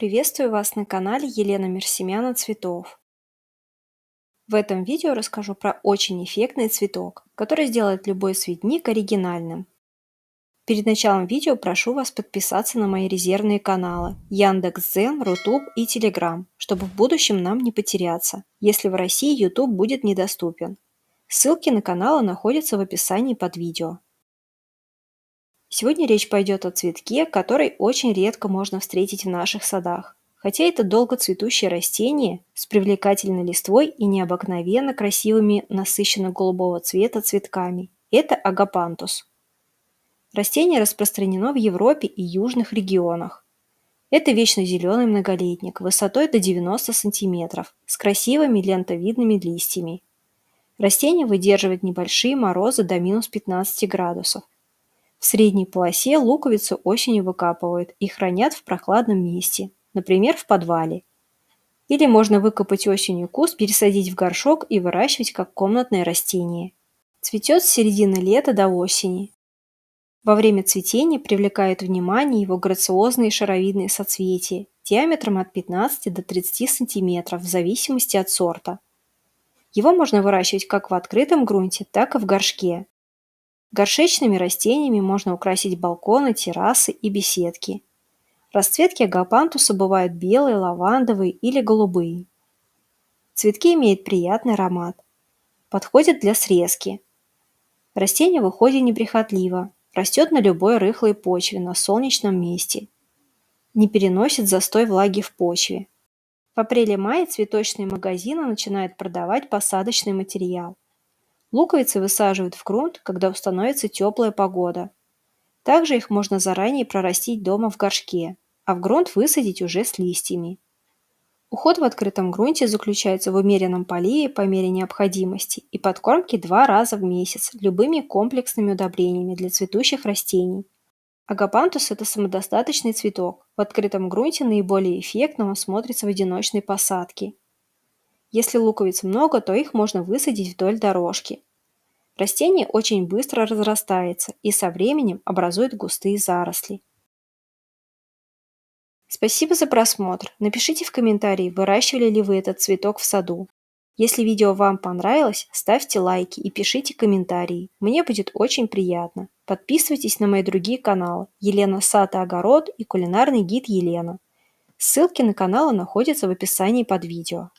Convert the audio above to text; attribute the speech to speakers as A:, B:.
A: Приветствую вас на канале Елена Мерсемяна Цветов. В этом видео расскажу про очень эффектный цветок, который сделает любой цветник оригинальным. Перед началом видео прошу вас подписаться на мои резервные каналы Яндекс.Зен, Рутуб и Телеграм, чтобы в будущем нам не потеряться, если в России YouTube будет недоступен. Ссылки на каналы находятся в описании под видео. Сегодня речь пойдет о цветке, который очень редко можно встретить в наших садах. Хотя это долгоцветущее растение с привлекательной листвой и необыкновенно красивыми насыщенно-голубого цвета цветками. Это агапантус. Растение распространено в Европе и южных регионах. Это вечно зеленый многолетник высотой до 90 см с красивыми лентовидными листьями. Растение выдерживает небольшие морозы до минус 15 градусов – в средней полосе луковицу осенью выкапывают и хранят в прохладном месте, например, в подвале. Или можно выкопать осенью куст, пересадить в горшок и выращивать как комнатное растение. Цветет с середины лета до осени. Во время цветения привлекает внимание его грациозные шаровидные соцветия диаметром от 15 до 30 см в зависимости от сорта. Его можно выращивать как в открытом грунте, так и в горшке, Горшечными растениями можно украсить балконы, террасы и беседки. Расцветки агапантуса бывают белые, лавандовые или голубые. Цветки имеют приятный аромат. Подходят для срезки. Растение в уходе неприхотливо. Растет на любой рыхлой почве, на солнечном месте. Не переносит застой влаги в почве. В апреле-мае цветочные магазины начинают продавать посадочный материал. Луковицы высаживают в грунт, когда установится теплая погода. Также их можно заранее прорастить дома в горшке, а в грунт высадить уже с листьями. Уход в открытом грунте заключается в умеренном поливе по мере необходимости и подкормке два раза в месяц любыми комплексными удобрениями для цветущих растений. Агапантус – это самодостаточный цветок. В открытом грунте наиболее эффектно он смотрится в одиночной посадке – если луковиц много, то их можно высадить вдоль дорожки. Растение очень быстро разрастается и со временем образует густые заросли. Спасибо за просмотр. Напишите в комментарии, выращивали ли вы этот цветок в саду. Если видео вам понравилось, ставьте лайки и пишите комментарии. Мне будет очень приятно. Подписывайтесь на мои другие каналы Елена Сад и Огород и кулинарный гид Елена. Ссылки на каналы находятся в описании под видео.